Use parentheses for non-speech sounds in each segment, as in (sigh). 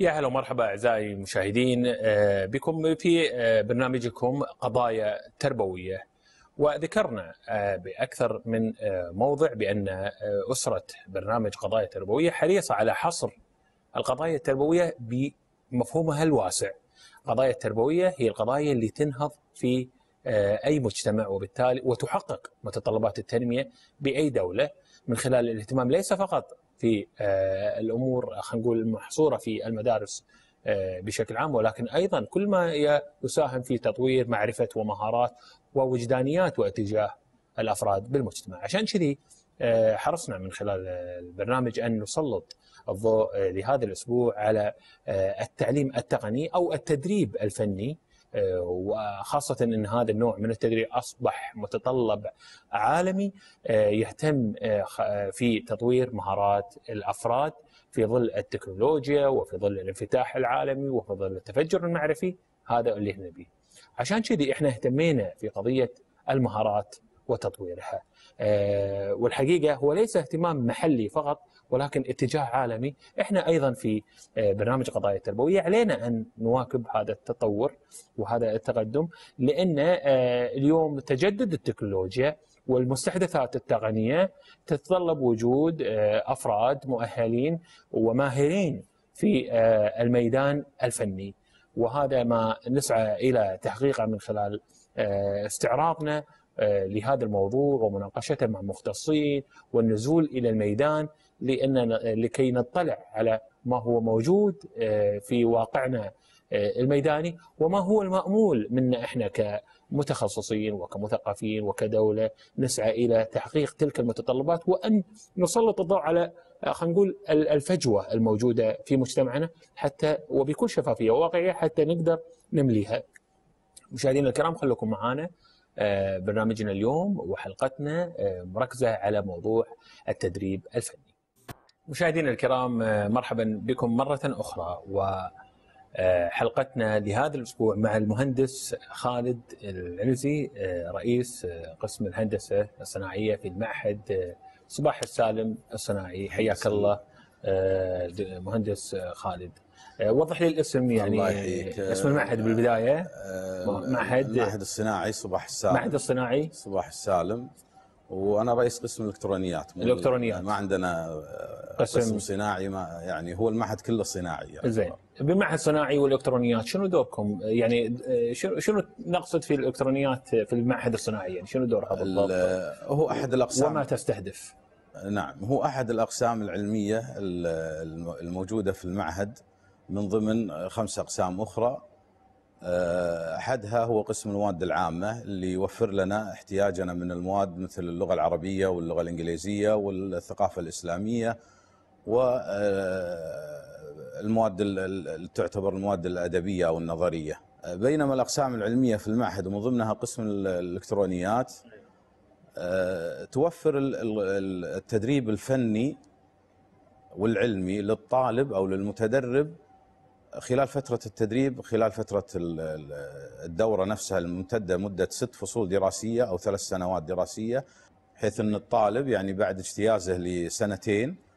يا هلا ومرحبا اعزائي المشاهدين آه، بكم في آه، برنامجكم قضايا تربويه وذكرنا آه، باكثر من موضع بان اسره برنامج قضايا تربويه حريصه على حصر القضايا التربويه بمفهومها الواسع. القضايا التربويه هي القضايا اللي تنهض في اي مجتمع وبالتالي وتحقق متطلبات التنميه باي دوله من خلال الاهتمام ليس فقط في آه، الامور خلينا نقول المحصوره في المدارس آه، بشكل عام ولكن ايضا كل ما يساهم في تطوير معرفه ومهارات ووجدانيات واتجاه الافراد بالمجتمع عشان كذي آه، حرصنا من خلال البرنامج ان نسلط الضوء لهذا الاسبوع على التعليم التقني او التدريب الفني آه، وخاصة أن هذا النوع من التدريب أصبح متطلب عالمي آه، يهتم آه، في تطوير مهارات الأفراد في ظل التكنولوجيا وفي ظل الانفتاح العالمي وفي ظل التفجر المعرفي هذا اللي احنا بيه عشان كذي احنا اهتمينا في قضية المهارات وتطويرها والحقيقة هو ليس اهتمام محلي فقط ولكن اتجاه عالمي احنا ايضا في آه، برنامج قضايا التربويه علينا ان نواكب هذا التطور وهذا التقدم لان آه، اليوم تجدد التكنولوجيا والمستحدثات التقنيه تتطلب وجود آه، افراد مؤهلين وماهرين في الميدان الفني وهذا ما نسعى الى تحقيقه من خلال استعراضنا لهذا الموضوع ومناقشته مع مختصين والنزول الى الميدان لاننا لكي نطلع على ما هو موجود آه، في واقعنا آه، الميداني وما هو المامول منا احنا كمتخصصين وكمثقفين وكدوله نسعى الى تحقيق تلك المتطلبات وان نسلط الضوء على آه، خلينا نقول الفجوه الموجوده في مجتمعنا حتى وبكل شفافيه وواقعيه حتى نقدر نمليها. مشاهدينا الكرام خليكم معانا برنامجنا اليوم وحلقتنا مركزه على موضوع التدريب الفني. مشاهدينا الكرام آه، مرحبا بكم مرة أخرى وحلقتنا آه، لهذا الأسبوع مع المهندس خالد العنزي آه، رئيس قسم الهندسة الصناعية في المعهد صباح السالم الصناعي حياك الله مهندس خالد وضح لي الاسم يعني الله اسم المعهد بالبداية معهد المعهد الصناعي صباح السالم معهد الصناعي صباح السالم وانا رئيس قسم الالكترونيات الالكترونيات ما عندنا قسم, قسم صناعي ما يعني هو المعهد كله صناعي يعني زين بمعهد صناعي والالكترونيات شنو دوركم؟ يعني آه، شنو نقصد في الالكترونيات آه، في المعهد الصناعي يعني شنو دورها بالضبط؟ هو احد الاقسام وما تستهدف؟ نعم هو احد الاقسام العلميه الموجوده في المعهد من ضمن آه، خمس اقسام اخرى احدها هو قسم المواد العامه اللي يوفر لنا احتياجنا من المواد مثل اللغه العربيه واللغه الانجليزيه والثقافه الاسلاميه والمواد آه، اللي تعتبر المواد الأدبية أو النظرية آه، بينما الأقسام العلمية في المعهد ومن ضمنها قسم الإلكترونيات آه، توفر التدريب الفني والعلمي للطالب أو للمتدرب خلال فترة التدريب خلال فترة الدورة نفسها الممتدة مدة ست فصول دراسية أو ثلاث سنوات دراسية حيث أن الطالب يعني بعد اجتيازه لسنتين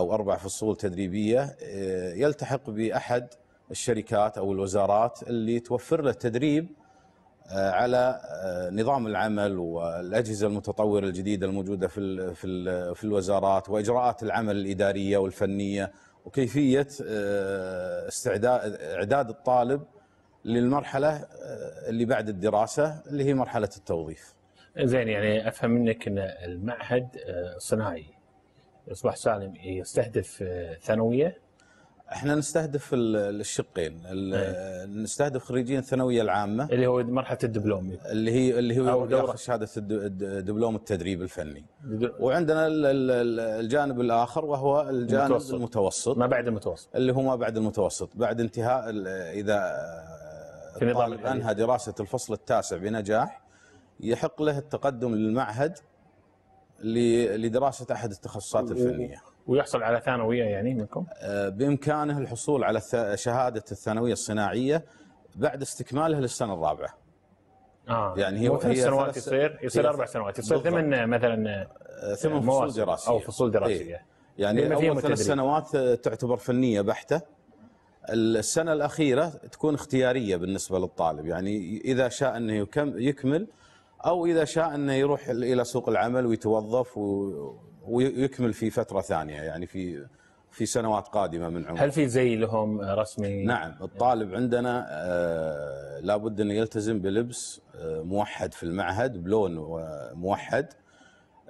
أو أربع فصول تدريبية آه، يلتحق بأحد الشركات أو الوزارات اللي توفر له التدريب آه، على آه، نظام العمل والأجهزة المتطورة الجديدة الموجودة في في الوزارات وإجراءات العمل الإدارية والفنية وكيفية استعداد إعداد الطالب للمرحلة اللي بعد الدراسة اللي هي مرحلة التوظيف. زين يعني افهم منك ان المعهد صناعي صباح سالم يستهدف آه، ثانويه احنا نستهدف الشقين إيه. نستهدف خريجين الثانويه العامه اللي هو مرحله الدبلوم اللي هي اللي هو ياخذ شهاده دبلوم التدريب الفني وعندنا الجانب الاخر وهو الجانب المتوسط. المتوسط ما بعد المتوسط اللي هو ما بعد المتوسط بعد انتهاء اذا آه، الطالب انهى دراسه الفصل التاسع بنجاح يحق له التقدم للمعهد لدراسه احد التخصصات الفنيه ويحصل على ثانويه يعني منكم؟ آه، بامكانه الحصول على شهاده الثانويه الصناعيه بعد استكمالها للسنه الرابعه. آه. يعني هي ثلاث سنوات يصير يصير اربع سنوات يصير ثمان آه، مثلا آه، ثمان فصول دراسيه او فصول دراسيه إيه. يعني اول ثلاث سنوات تعتبر فنيه بحته السنه الاخيره تكون اختياريه بالنسبه للطالب يعني اذا شاء انه يكمل او اذا شاء انه يروح الى سوق العمل ويتوظف ويكمل في فتره ثانيه يعني في في سنوات قادمه من عمره هل في زي لهم رسمي نعم الطالب عندنا آه، لابد انه يلتزم بلبس آه، موحد في المعهد بلون موحد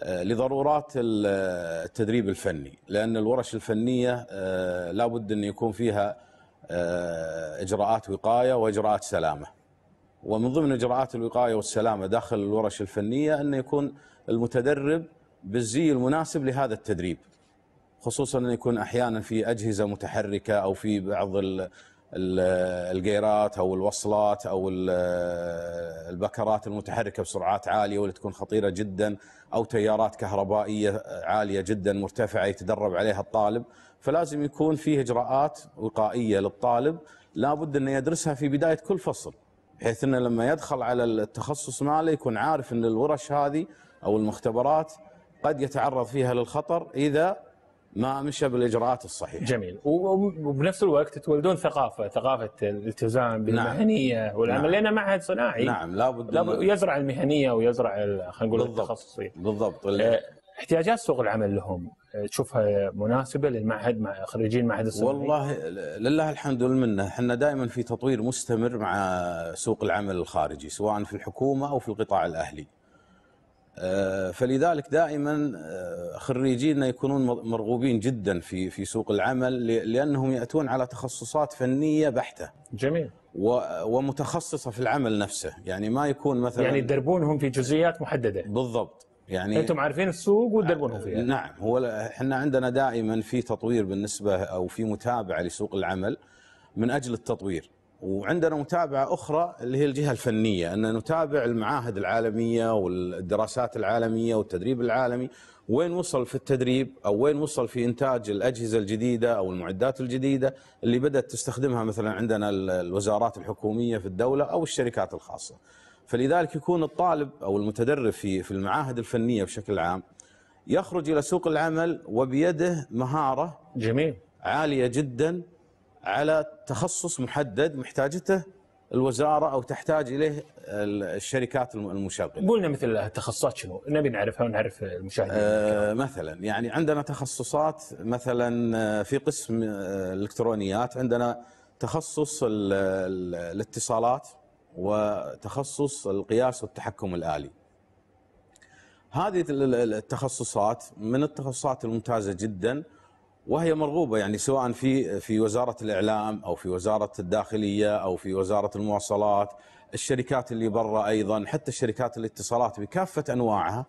آه، لضرورات التدريب الفني لان الورش الفنيه لابد ان يكون فيها اجراءات وقايه واجراءات سلامه ومن ضمن اجراءات الوقايه والسلامه داخل الورش الفنيه انه يكون المتدرب بالزي المناسب لهذا التدريب خصوصا انه يكون احيانا في اجهزه متحركه او في بعض الجيرات او الوصلات او البكرات المتحركه بسرعات عاليه واللي تكون خطيره جدا او تيارات كهربائيه عاليه جدا مرتفعه يتدرب عليها الطالب فلازم يكون فيه اجراءات وقائيه للطالب لابد انه يدرسها في بدايه كل فصل بحيث انه لما يدخل على التخصص ماله يكون عارف ان الورش هذه او المختبرات قد يتعرض فيها للخطر اذا ما مشى بالاجراءات الصحيحه. جميل وبنفس الوقت تولدون ثقافه، ثقافه الالتزام نعم. بالمهنيه نعم. والعمل نعم. لان معهد صناعي. نعم لابد, لابد يزرع المهنيه ويزرع خلينا نقول التخصصي. بالضبط. بالضبط آه، احتياجات سوق العمل لهم آه، تشوفها مناسبه للمعهد مع خريجين معهد الصناعي؟ والله لله الحمد والمنه احنا دائما في تطوير مستمر مع سوق العمل الخارجي سواء في الحكومه او في القطاع الاهلي. آه، فلذلك دائما آه، خريجينا يكونون مرغوبين جدا في في سوق العمل لانهم ياتون على تخصصات فنيه بحته. جميل. ومتخصصه في العمل نفسه، يعني ما يكون مثلا يعني يدربونهم في جزئيات محدده. بالضبط. يعني انتم عارفين السوق وتدربونه فيها نعم هو احنا عندنا دائما في تطوير بالنسبه او في متابعه لسوق العمل من اجل التطوير وعندنا متابعه اخرى اللي هي الجهه الفنيه ان نتابع المعاهد العالميه والدراسات العالميه والتدريب العالمي وين وصل في التدريب او وين وصل في انتاج الاجهزه الجديده او المعدات الجديده اللي بدات تستخدمها مثلا عندنا الوزارات الحكوميه في الدوله او الشركات الخاصه. فلذلك يكون الطالب او المتدرب في في المعاهد الفنيه بشكل عام يخرج الى سوق العمل وبيده مهاره جميل عاليه جدا على تخصص محدد محتاجته الوزاره او تحتاج اليه الشركات المشغله. قولنا مثل التخصصات شنو؟ نبي نعرفها ونعرف المشاهدين. آه مثلا يعني عندنا تخصصات مثلا آه، في قسم آه، الالكترونيات عندنا تخصص الاتصالات وتخصص القياس والتحكم الآلي هذه التخصصات من التخصصات الممتازة جدا وهي مرغوبة يعني سواء في في وزارة الإعلام أو في وزارة الداخلية أو في وزارة المواصلات الشركات اللي برا أيضا حتى الشركات الاتصالات بكافة أنواعها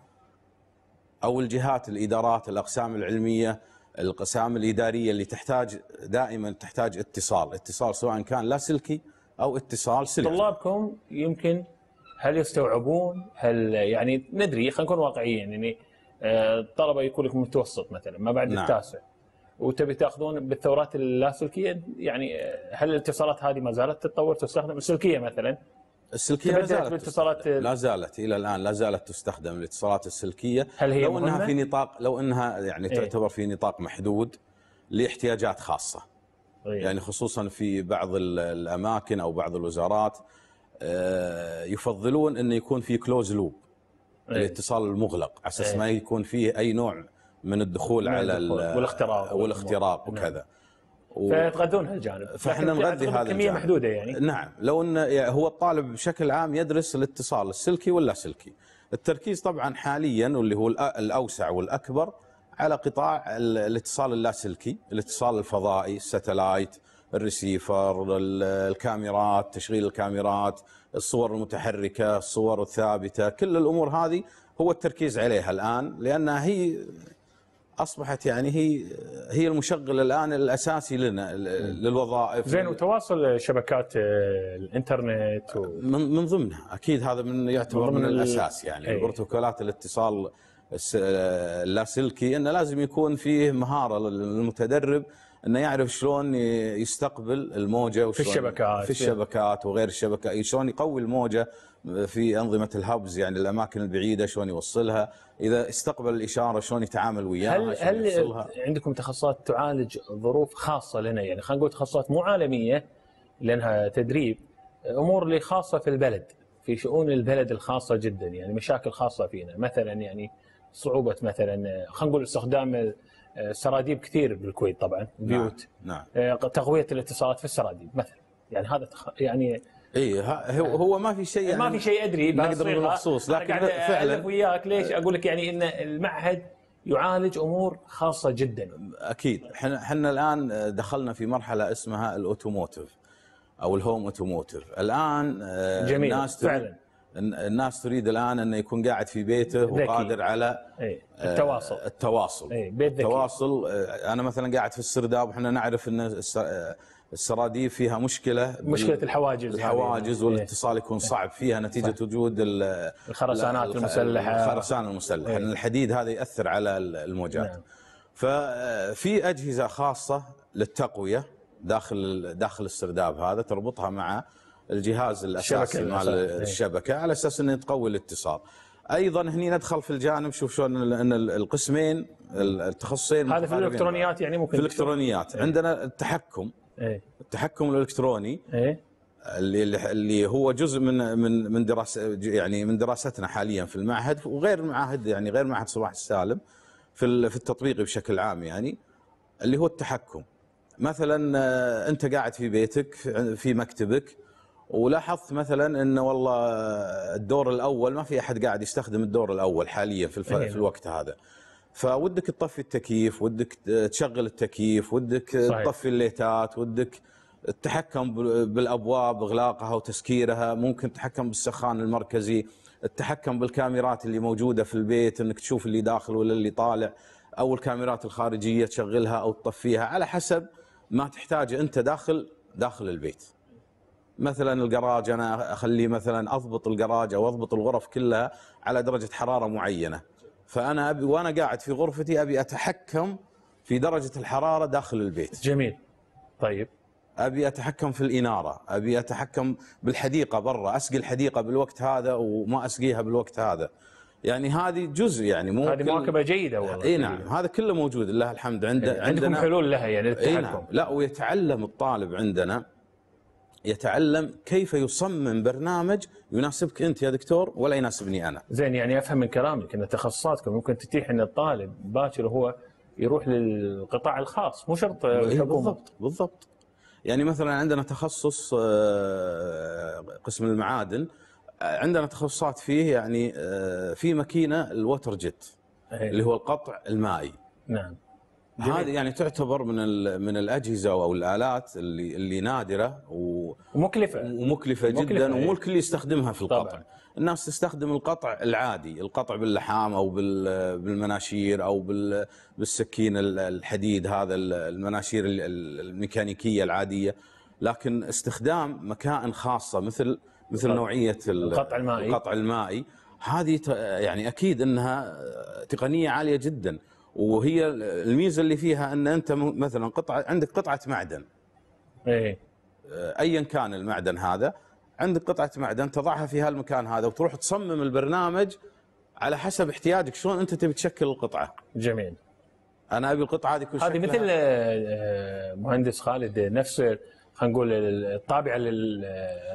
أو الجهات الإدارات الأقسام العلمية الأقسام الإدارية اللي تحتاج دائما تحتاج اتصال اتصال سواء كان لاسلكي او اتصال سلعه طلابكم يمكن هل يستوعبون هل يعني ندري خلينا نكون واقعيين يعني الطلبه آه، يكون لك متوسط مثلا ما بعد نعم. التاسع وتبي تاخذون بالثورات اللاسلكيه يعني آه، هل الاتصالات هذه ما زالت تتطور تستخدم السلكيه مثلا السلكيه لا زالت لا زالت الى الان لا زالت تستخدم الاتصالات السلكيه هل هي لو مهمة؟ انها في نطاق لو انها يعني ايه؟ تعتبر في نطاق محدود لاحتياجات خاصه إيه. يعني خصوصا في بعض الاماكن او بعض الوزارات آه، يفضلون انه يكون في كلوز لوب إيه. الاتصال المغلق على اساس إيه. ما يكون فيه اي نوع من الدخول من على الدخول والاختراق والاختراق نعم. وكذا و... فيتغذون هالجانب فاحنا نغذي هذا الجانب كميه محدوده يعني نعم لو ان هو الطالب بشكل عام يدرس الاتصال السلكي واللاسلكي التركيز طبعا حاليا واللي هو الاوسع والاكبر على قطاع الاتصال اللاسلكي الاتصال الفضائي الستلايت الريسيفر الكاميرات تشغيل الكاميرات الصور المتحركة الصور الثابتة كل الأمور هذه هو التركيز عليها الآن لأنها هي أصبحت يعني هي هي المشغل الآن الأساسي لنا للوظائف زين وتواصل شبكات الإنترنت و... من, من ضمنها أكيد هذا من يعتبر من, من الأساس يعني إيه. بروتوكولات الاتصال اللاسلكي انه لازم يكون فيه مهاره للمتدرب انه يعرف شلون يستقبل الموجه في الشبكات في إيه. الشبكات وغير الشبكه شلون يقوي الموجه في انظمه الهبز يعني الاماكن البعيده شلون يوصلها اذا استقبل الاشاره شلون يتعامل وياها هل هل عندكم تخصصات تعالج ظروف خاصه لنا يعني خلينا نقول تخصصات مو عالميه لانها تدريب امور اللي خاصه في البلد في شؤون البلد الخاصه جدا يعني مشاكل خاصه فينا مثلا يعني صعوبه مثلا آه، خلينا نقول استخدام آه، آه، سراديب كثير بالكويت طبعا نعم، بيوت نعم, نعم. تقويه الاتصالات في السراديب مثلا يعني هذا تخ... يعني اي هو هو ما في شيء يعني ما في شيء ادري نقدر مخصوص لكن فعلا وياك ليش اقول لك يعني ان المعهد يعالج امور خاصه جدا اكيد احنا احنا الان دخلنا في مرحله اسمها الاوتوموتيف او الهوم اوتوموتيف الان جميل الناس فعلا الناس تريد الان انه يكون قاعد في بيته ذكي. وقادر على ايه. آه، التواصل التواصل ايه. بيت ذكي. التواصل آه، انا مثلا قاعد في السرداب وحنا نعرف ان آه، السراديب فيها مشكله مشكله الحواجز الحواجز إيه. والاتصال يكون إيه. صعب فيها نتيجه صح. وجود الخرسانات المسلحه الخرسان المسلح ايه. الحديد هذا ياثر على الموجات نعم. ففي اجهزه خاصه للتقويه داخل داخل السرداب هذا تربطها مع الجهاز الاساسي مال إيه. الشبكه على اساس انه تقوي الاتصال ايضا هني ندخل في الجانب شوف شلون ان القسمين التخصصين هذا في الالكترونيات يعني ممكن في الالكترونيات ايه. عندنا التحكم ايه. التحكم الالكتروني ايه. اللي اللي هو جزء من من من دراسه يعني من دراستنا حاليا في المعهد وغير المعاهد يعني غير معهد صباح السالم في في التطبيق بشكل عام يعني اللي هو التحكم مثلا آه، انت قاعد في بيتك في مكتبك ولاحظت مثلا انه والله الدور الاول ما في احد قاعد يستخدم الدور الاول حاليا في, الف... في إيه. الوقت هذا فودك تطفي التكييف ودك تشغل التكييف ودك صحيح. تطفي الليتات ودك التحكم بالابواب اغلاقها وتسكيرها ممكن تتحكم بالسخان المركزي التحكم بالكاميرات اللي موجوده في البيت انك تشوف اللي داخل ولا اللي طالع او الكاميرات الخارجيه تشغلها او تطفيها على حسب ما تحتاجه انت داخل داخل البيت مثلا الجراج انا اخليه مثلا اضبط الجراج او اضبط الغرف كلها على درجه حراره معينه فانا أبي وانا قاعد في غرفتي ابي اتحكم في درجه الحراره داخل البيت جميل طيب ابي اتحكم في الاناره ابي اتحكم بالحديقه برا اسقي الحديقه بالوقت هذا وما اسقيها بالوقت هذا يعني هذه جزء يعني مو هذه مواكبه جيده والله اي نعم هذا كله موجود لله الحمد عند يعني عندكم حلول لها يعني نعم. للتحكم نعم لا ويتعلم الطالب عندنا يتعلم كيف يصمم برنامج يناسبك انت يا دكتور ولا يناسبني انا. زين يعني افهم من كلامك ان تخصصاتكم ممكن تتيح ان الطالب باكر هو يروح للقطاع الخاص مو شرط إيه، بالضبط بالضبط. يعني مثلا عندنا تخصص آه، قسم المعادن آه، عندنا تخصصات فيه يعني آه، في ماكينه الوتر جيت إيه. اللي هو القطع المائي. نعم. هذه يعني تعتبر من من الاجهزه او الالات اللي اللي نادره و ومكلفه ومكلفه جدا مكلفة إيه. ومو الكل يستخدمها في القطع طبعا. الناس تستخدم القطع العادي القطع باللحام او بالمناشير او بالسكين الحديد هذا المناشير الميكانيكيه العاديه لكن استخدام مكائن خاصه مثل مثل نوعيه القطع المائي القطع المائي هذه يعني اكيد انها تقنيه عاليه جدا وهي الميزه اللي فيها ان انت مثلا قطعه عندك قطعه معدن إيه. آه، ايا كان المعدن هذا عندك قطعه معدن تضعها في هالمكان هذا وتروح تصمم البرنامج على حسب احتياجك شلون انت تبي تشكل القطعه جميل انا ابي القطعه هذه هذه مثل آه، آه، مهندس خالد نفس خلينا نقول الطابعه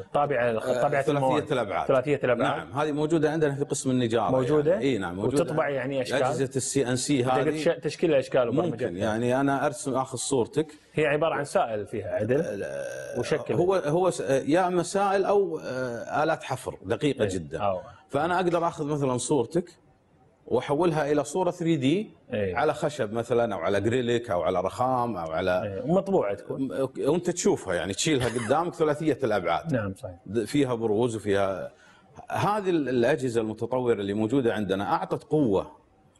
الطابعه الطابعه آه، ثلاثيه الابعاد ثلاثيه الابعاد نعم هذه موجوده عندنا في قسم النجاره موجوده يعني. اي نعم موجوده وتطبع يعني اشكال اجهزه السي ان سي هذه تشكيلها اشكال ممكن يعني انا ارسم اخذ صورتك هي عباره عن سائل فيها عدل آه، آه، وشكل هو هو يا اما سائل او الات حفر دقيقه إيه، جدا فانا اقدر اخذ مثلا صورتك واحولها الى صوره 3 دي أيه. على خشب مثلا او على جريليك او على رخام او على أيه. مطبوعه تكون وانت تشوفها يعني تشيلها قدامك ثلاثيه الابعاد نعم صحيح فيها بروز وفيها هذه الاجهزه المتطوره اللي موجوده عندنا اعطت قوه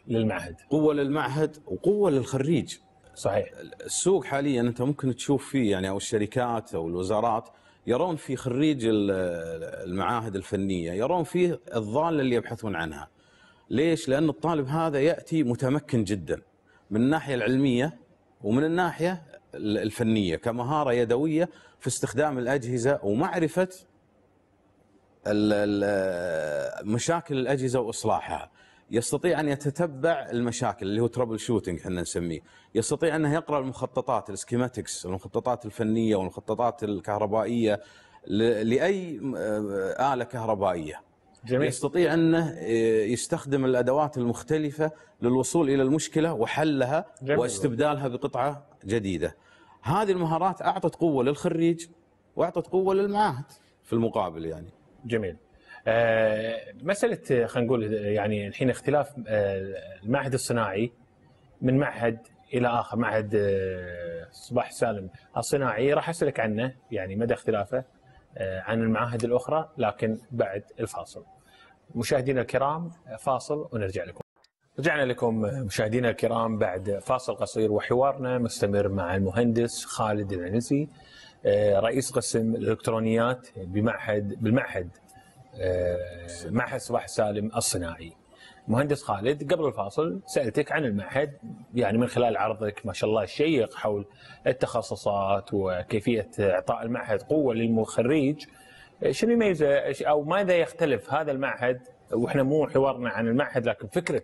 للمعهد قوه للمعهد وقوه للخريج صحيح السوق حاليا انت ممكن تشوف فيه يعني او الشركات او الوزارات يرون في خريج المعاهد الفنيه يرون فيه الضاله اللي يبحثون عنها ليش؟ لأن الطالب هذا يأتي متمكن جدا من الناحية العلمية ومن الناحية الفنية كمهارة يدوية في استخدام الأجهزة ومعرفة مشاكل الأجهزة وإصلاحها يستطيع أن يتتبع المشاكل اللي هو ترابل شوتنج احنا نسميه يستطيع أنه يقرأ المخططات السكيماتكس المخططات الفنية والمخططات الكهربائية لأي آه، آلة كهربائية جميل. يستطيع أنه آه، يستخدم الأدوات المختلفة للوصول إلى المشكلة وحلها جميل. واستبدالها بقطعة جديدة هذه المهارات أعطت قوة للخريج وأعطت قوة للمعاهد في المقابل يعني جميل آه، مسألة خلينا نقول يعني الحين اختلاف آه، المعهد الصناعي من معهد الى اخر معهد صباح سالم الصناعي راح اسالك عنه يعني مدى اختلافه عن المعاهد الاخرى لكن بعد الفاصل. مشاهدينا الكرام فاصل ونرجع لكم رجعنا لكم مشاهدينا الكرام بعد فاصل قصير وحوارنا مستمر مع المهندس خالد العنزي آه، رئيس قسم الالكترونيات بمعهد بالمعهد آه، معهد صباح سالم الصناعي. مهندس خالد قبل الفاصل سالتك عن المعهد يعني من خلال عرضك ما شاء الله الشيق حول التخصصات وكيفيه اعطاء المعهد قوه للمخرج شنو يميزه او ماذا يختلف هذا المعهد واحنا مو حوارنا عن المعهد لكن فكره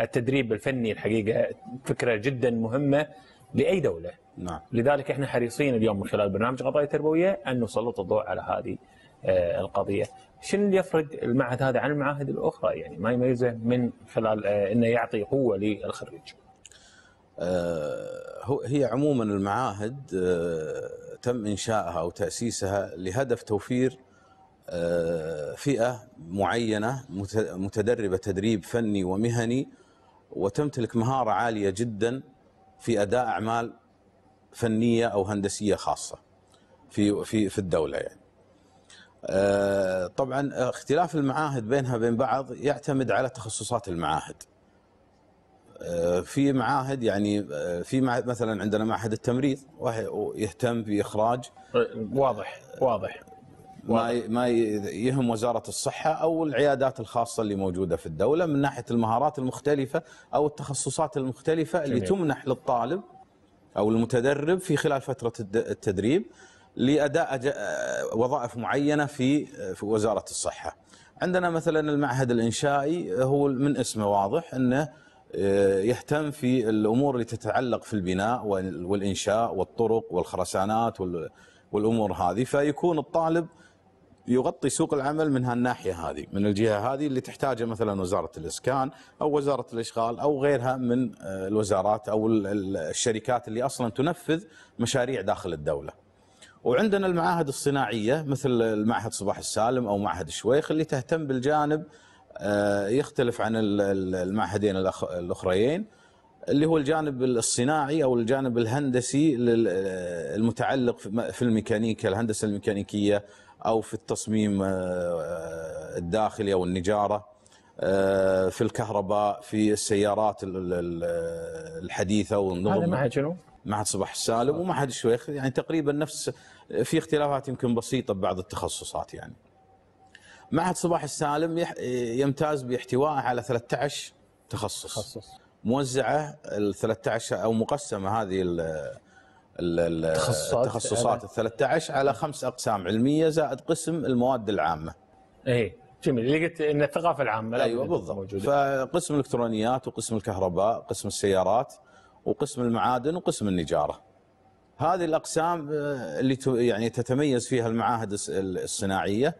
التدريب الفني الحقيقه فكره جدا مهمه لاي دوله نعم. لذلك احنا حريصين اليوم من خلال برنامج قضايا تربويه ان نسلط الضوء على هذه آه، القضيه. شنو اللي يفرق المعهد هذا عن المعاهد الاخرى يعني ما يميزه من خلال آه، انه يعطي قوه للخريج؟ آه، هي عموما المعاهد آه، تم انشائها او تاسيسها لهدف توفير آه، فئه معينه متدربه تدريب فني ومهني وتمتلك مهاره عاليه جدا في اداء اعمال فنيه او هندسيه خاصه في في في الدوله يعني. طبعا اختلاف المعاهد بينها بين بعض يعتمد على تخصصات المعاهد. آه، في معاهد يعني آه، في معهد مثلا عندنا معهد التمريض يهتم باخراج طيب، واضح واضح ما ما يهم وزاره الصحه او العيادات الخاصه اللي موجوده في الدوله من ناحيه المهارات المختلفه او التخصصات المختلفه اللي جميل. تمنح للطالب او المتدرب في خلال فتره التدريب لاداء آه، وظائف معينه في في وزاره الصحه. عندنا مثلا المعهد الانشائي هو من اسمه واضح انه آه، يهتم في الامور اللي تتعلق في البناء والانشاء والطرق والخرسانات والامور هذه فيكون الطالب يغطي سوق العمل من هالناحيه هذه من الجهه هذه اللي تحتاجها مثلا وزاره الاسكان او وزاره الاشغال او غيرها من آه، الوزارات او الشركات اللي اصلا تنفذ مشاريع داخل الدوله. وعندنا المعاهد الصناعيه مثل معهد صباح السالم او معهد الشويخ اللي تهتم بالجانب آه، يختلف عن المعهدين الاخرين اللي هو الجانب الصناعي او الجانب الهندسي آه، المتعلق في الميكانيكا الهندسه الميكانيكيه او في التصميم آه، الداخلي او النجاره في الكهرباء في السيارات الحديثه هذا معهد شنو؟ معهد صباح السالم ومعهد الشويخ يعني تقريبا نفس في اختلافات يمكن بسيطه ببعض التخصصات يعني. معهد صباح السالم يمتاز باحتوائه على 13 تخصص تخصص موزعه ال 13 او مقسمه هذه ال التخصصات التخصصات ال 13 على خمس اقسام علميه زائد قسم المواد العامه. ايه جميل اللي قلت ان الثقافه العامه ايوه بالضبط موجودة. فقسم الالكترونيات وقسم الكهرباء، قسم السيارات وقسم المعادن وقسم النجاره. هذه الاقسام آه، اللي يعني تتميز فيها المعاهد الصناعيه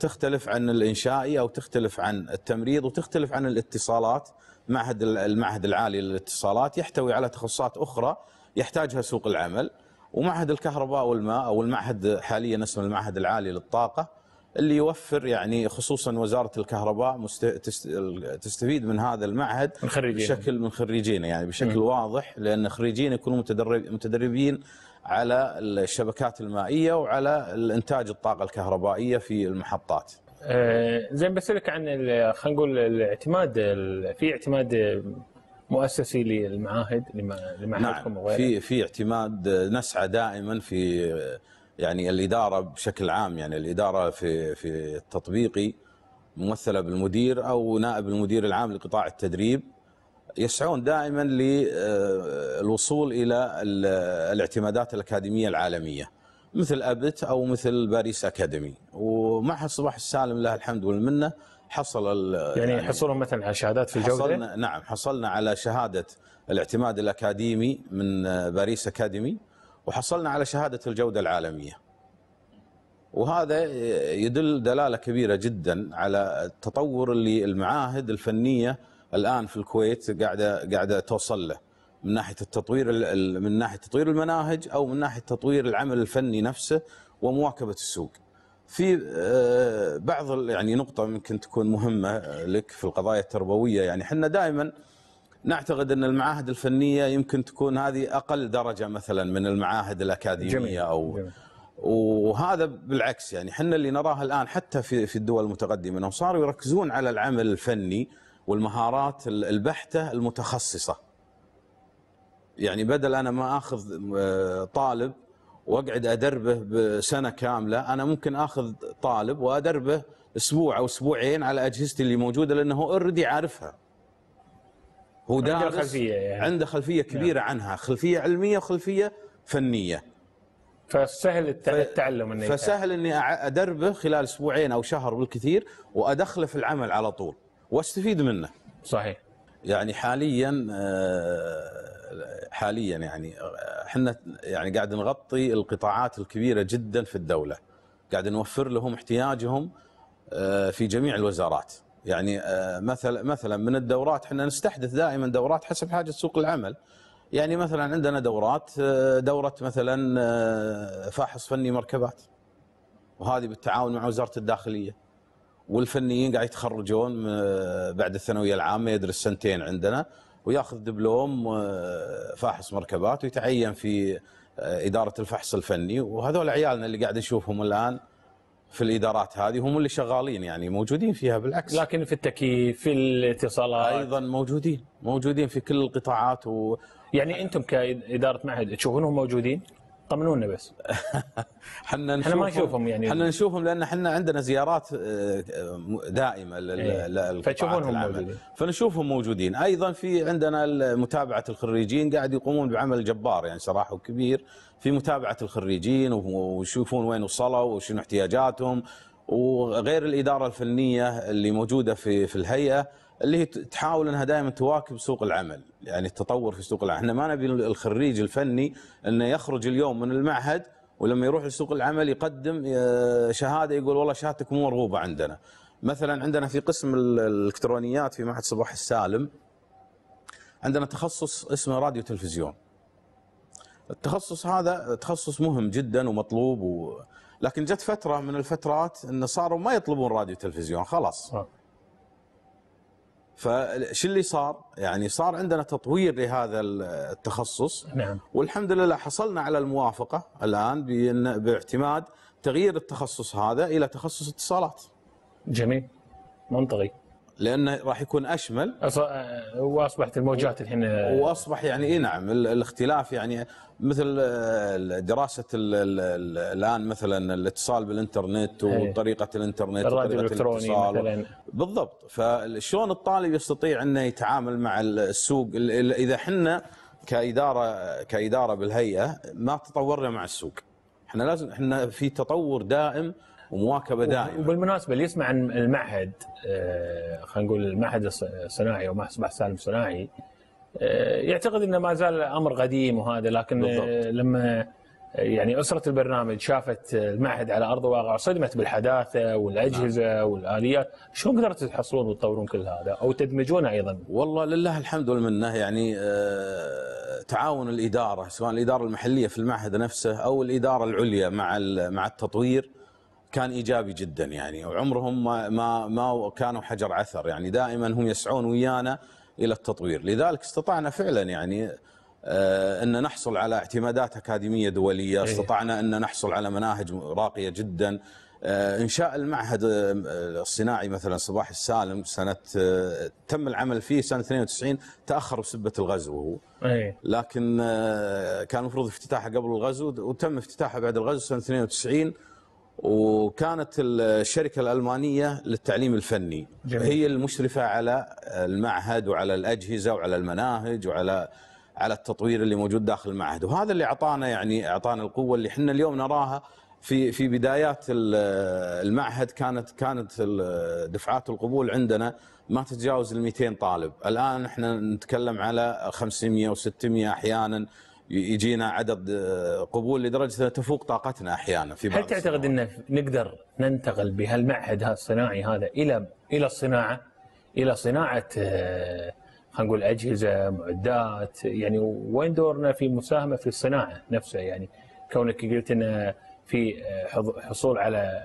تختلف عن الانشائي او تختلف عن التمريض وتختلف عن الاتصالات معهد المعهد العالي للاتصالات يحتوي على تخصصات اخرى يحتاجها سوق العمل ومعهد الكهرباء والماء او المعهد حاليا اسمه المعهد العالي للطاقه اللي يوفر يعني خصوصا وزاره الكهرباء مست... تستفيد من هذا المعهد من خريجين. بشكل من خريجينه يعني بشكل م. واضح لان خريجين يكونوا متدربين على الشبكات المائيه وعلى الانتاج الطاقه الكهربائيه في المحطات. آه، زين بسالك عن خلينا نقول الاعتماد في اعتماد مؤسسي للمعاهد لمعاهدكم نعم في في اعتماد نسعى دائما في يعني الاداره بشكل عام يعني الاداره في في التطبيقي ممثله بالمدير او نائب المدير العام لقطاع التدريب يسعون دائما للوصول آه، الى الاعتمادات الاكاديميه العالميه مثل ابت او مثل باريس اكاديمي ومعهد صباح السالم له الحمد والمنه حصل يعني, يعني مثلا على شهادات في الجوده؟ حصلنا نعم حصلنا على شهاده الاعتماد الاكاديمي من آه، باريس اكاديمي وحصلنا على شهاده الجوده العالميه. وهذا آه، يدل دلاله كبيره جدا على التطور اللي المعاهد الفنيه الان في الكويت قاعده قاعده توصل له من ناحيه التطوير من ناحيه تطوير المناهج او من ناحيه تطوير العمل الفني نفسه ومواكبه السوق. في آه، بعض يعني نقطه ممكن تكون مهمه لك في القضايا التربويه يعني احنا دائما نعتقد ان المعاهد الفنيه يمكن تكون هذه اقل درجه مثلا من المعاهد الاكاديميه جميل. او جميل. وهذا بالعكس يعني احنا اللي نراه الان حتى في في الدول المتقدمه انهم صاروا يركزون على العمل الفني والمهارات البحته المتخصصه. يعني بدل انا ما اخذ آه، طالب واقعد ادربه بسنه كامله، انا ممكن اخذ طالب وادربه اسبوع او اسبوعين على اجهزتي اللي موجوده لانه اوريدي عارفها. هو دارس عنده خلفيه يعني. عنده خلفيه كبيره يعني. عنها، خلفيه علميه وخلفيه فنيه. فسهل التعلم انه فسهل اني ادربه خلال اسبوعين او شهر بالكثير وادخله في العمل على طول. واستفيد منه صحيح يعني حاليا آه، حاليا يعني آه، احنا يعني قاعد نغطي القطاعات الكبيره جدا في الدوله قاعد نوفر لهم احتياجهم آه، في جميع الوزارات يعني مثلا مثلا من الدورات احنا نستحدث دائما دورات حسب حاجه سوق العمل يعني مثلا عندنا دورات دوره مثلا فاحص فني مركبات وهذه بالتعاون مع وزاره الداخليه والفنيين قاعد يتخرجون آه، بعد الثانويه العامه يدرس سنتين عندنا وياخذ دبلوم آه، فاحص مركبات ويتعين في آه، اداره الفحص الفني وهذول عيالنا اللي قاعد نشوفهم الان في الادارات هذه هم اللي شغالين يعني موجودين فيها بالعكس لكن في التكييف في الاتصالات ايضا موجودين موجودين في كل القطاعات و يعني انتم كاداره معهد تشوفونهم موجودين؟ طمنونا بس (laughs) احنا نشوفهم ما نشوفهم يعني احنا نشوفهم لان احنا عندنا زيارات آه، دائمه إيه. فتشوفونهم موجودين فنشوفهم موجودين ايضا في عندنا متابعه الخريجين قاعد يقومون بعمل جبار يعني صراحه وكبير في متابعه الخريجين ويشوفون وين وصلوا وشنو احتياجاتهم وغير الاداره الفنيه اللي موجوده في في الهيئه اللي هي تحاول انها دائما تواكب سوق العمل، يعني التطور في سوق العمل، احنا ما نبي الخريج الفني انه يخرج اليوم من المعهد ولما يروح لسوق العمل يقدم آه، شهاده يقول والله شهادتك مو مرغوبه عندنا. مثلا عندنا في قسم الالكترونيات في معهد صباح السالم عندنا تخصص اسمه راديو تلفزيون. التخصص هذا تخصص مهم جدا ومطلوب و لكن جت فتره من الفترات انه صاروا ما يطلبون راديو تلفزيون خلاص آه. فش اللي صار يعني صار عندنا تطوير لهذا التخصص نعم. والحمد لله حصلنا على الموافقه الان باعتماد تغيير التخصص هذا الى تخصص اتصالات جميل منطقي لانه راح يكون اشمل أص... آه، واصبحت الموجات الحين آه، واصبح يعني اي نعم الاختلاف يعني مثل آه، دراسه الان مثلا الاتصال بالانترنت وطريقه الانترنت الراديو الالكتروني مثلا بالضبط فشلون الطالب يستطيع انه يتعامل مع السوق اذا احنا كاداره كاداره بالهيئه ما تطورنا مع السوق احنا لازم احنا في تطور دائم ومواكبه دائمه وبالمناسبه اللي يسمع عن المعهد آه، خلينا نقول المعهد الصناعي او معهد سالم الصناعي آه، يعتقد انه ما زال امر قديم وهذا لكن آه، بالضبط. لما يعني اسره البرنامج شافت المعهد على ارض الواقع صدمت بالحداثه والاجهزه نعم. والاليات، شلون قدرتوا تحصلون وتطورون كل هذا او تدمجونه ايضا؟ والله لله الحمد والمنه يعني تعاون الاداره سواء الاداره المحليه في المعهد نفسه او الاداره العليا مع مع التطوير كان ايجابي جدا يعني وعمرهم ما ما ما كانوا حجر عثر يعني دائما هم يسعون ويانا الى التطوير، لذلك استطعنا فعلا يعني آه، ان نحصل على اعتمادات اكاديميه دوليه، إيه. استطعنا ان نحصل على مناهج راقيه جدا، آه، انشاء المعهد آه، الصناعي مثلا صباح السالم سنه تم العمل فيه سنه 92 تاخر بسبه الغزو هو إيه. لكن كان المفروض افتتاحه قبل الغزو وتم افتتاحه بعد الغزو سنه 92 وكانت الشركة الألمانية للتعليم الفني جميل. هي المشرفة على المعهد وعلى الأجهزة وعلى المناهج وعلى على التطوير اللي موجود داخل المعهد وهذا اللي أعطانا يعني أعطانا القوة اللي احنا اليوم نراها في في بدايات المعهد كانت كانت دفعات القبول عندنا ما تتجاوز ال 200 طالب الآن احنا نتكلم على 500 و600 أحيانا يجينا عدد آه، قبول لدرجه انها تفوق طاقتنا احيانا في بعض هل تعتقد ان نقدر ننتقل بهالمعهد الصناعي هذا الى الى الصناعه الى صناعه آه، خلينا نقول اجهزه معدات يعني وين دورنا في مساهمه في الصناعه نفسها يعني كونك قلت ان في آه، حصول على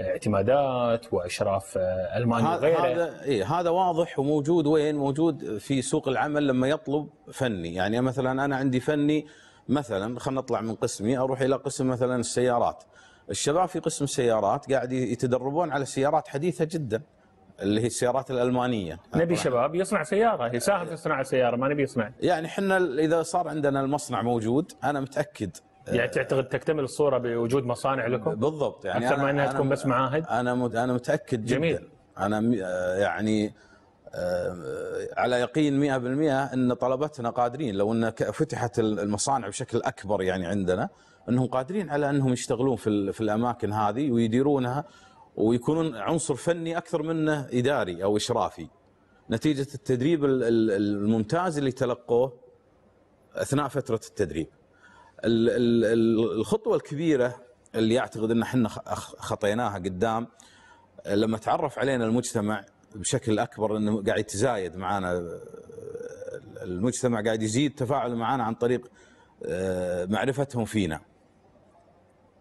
اعتمادات واشراف آه، الماني وغيره هذا إيه هذا واضح وموجود وين؟ موجود في سوق العمل لما يطلب فني، يعني مثلا انا عندي فني مثلا خلينا نطلع من قسمي اروح الى قسم مثلا السيارات. الشباب في قسم السيارات قاعد يتدربون على سيارات حديثه جدا. اللي هي السيارات الالمانيه نبي شباب يصنع سياره يساهم في إيه. صناعه سياره ما نبي يصنع يعني احنا اذا صار عندنا المصنع موجود انا متاكد يعني تعتقد تكتمل الصوره بوجود مصانع لكم؟ بالضبط يعني اكثر ما انها تكون بس معاهد؟ انا انا متاكد جدا جميل انا آه، يعني آه، على يقين 100% ان طلبتنا قادرين لو ان فتحت المصانع بشكل اكبر يعني عندنا انهم قادرين على انهم يشتغلون في في الاماكن هذه ويديرونها ويكونون عنصر فني اكثر منه اداري او اشرافي. نتيجه التدريب الممتاز اللي تلقوه اثناء فتره التدريب. الخطوه الكبيره اللي اعتقد ان احنا خطيناها قدام لما تعرف علينا المجتمع بشكل اكبر انه قاعد يتزايد معنا المجتمع قاعد يزيد تفاعله معنا عن طريق آه، معرفتهم فينا.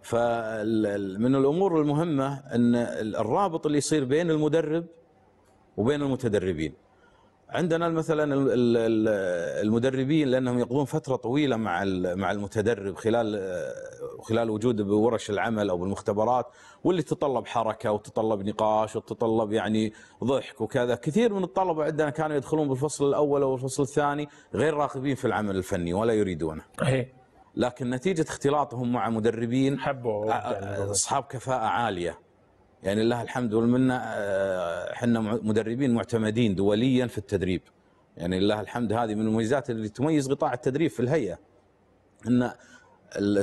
فمن الامور المهمه ان الرابط اللي يصير بين المدرب وبين المتدربين. عندنا مثلا المدربين لانهم يقضون فتره طويله مع مع المتدرب خلال خلال وجوده بورش العمل او بالمختبرات واللي تتطلب حركه وتتطلب نقاش وتتطلب يعني ضحك وكذا، كثير من الطلبه عندنا كانوا يدخلون بالفصل الاول او الفصل الثاني غير راغبين في العمل الفني ولا يريدونه. إيه. لكن نتيجه اختلاطهم مع مدربين حبوا يعني اصحاب كفاءه عاليه يعني لله الحمد والمنه احنا آه، مدربين معتمدين دوليا في التدريب يعني لله الحمد هذه من المميزات اللي تميز قطاع التدريب في الهيئه ان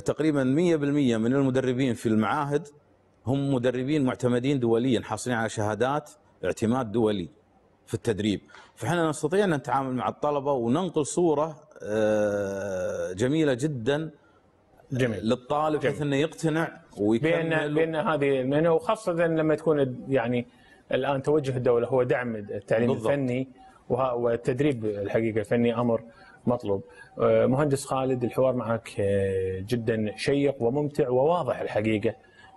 تقريبا 100% من المدربين في المعاهد هم مدربين معتمدين دوليا حاصلين على شهادات اعتماد دولي في التدريب فاحنا نستطيع ان نتعامل مع الطلبه وننقل صوره آه، جميله جدا جميل. للطالب بحيث انه يقتنع ويكمل بان بان هذه المهنه وخاصه لما تكون يعني الان توجه الدوله هو دعم التعليم بالضبط. الفني والتدريب الحقيقه الفني امر مطلوب. آه، مهندس خالد الحوار معك آه، جدا شيق وممتع وواضح الحقيقه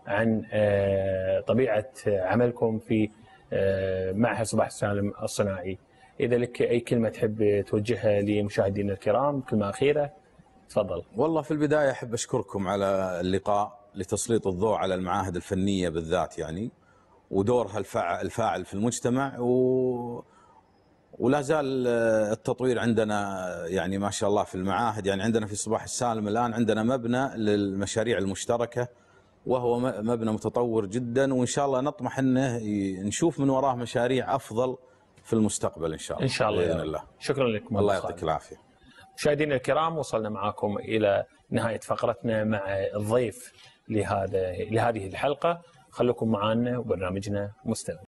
عن آه، طبيعه عملكم في معهد صباح السالم الصناعي. اذا لك اي كلمه تحب توجهها لمشاهدينا الكرام كلمه اخيره تفضل والله في البداية أحب أشكركم على اللقاء لتسليط الضوء على المعاهد الفنية بالذات يعني ودورها الفاعل في المجتمع و... ولا زال التطوير عندنا يعني ما شاء الله في المعاهد يعني عندنا في صباح السالم الآن عندنا مبنى للمشاريع المشتركة وهو مبنى متطور جدا وإن شاء الله نطمح أنه نشوف من وراه مشاريع أفضل في المستقبل إن شاء الله إن شاء الله بإذن الله شكرا لكم الله يعطيك العافية مشاهدينا الكرام وصلنا معكم الى نهايه فقرتنا مع الضيف لهذا لهذه الحلقه خليكم معنا وبرنامجنا مستمر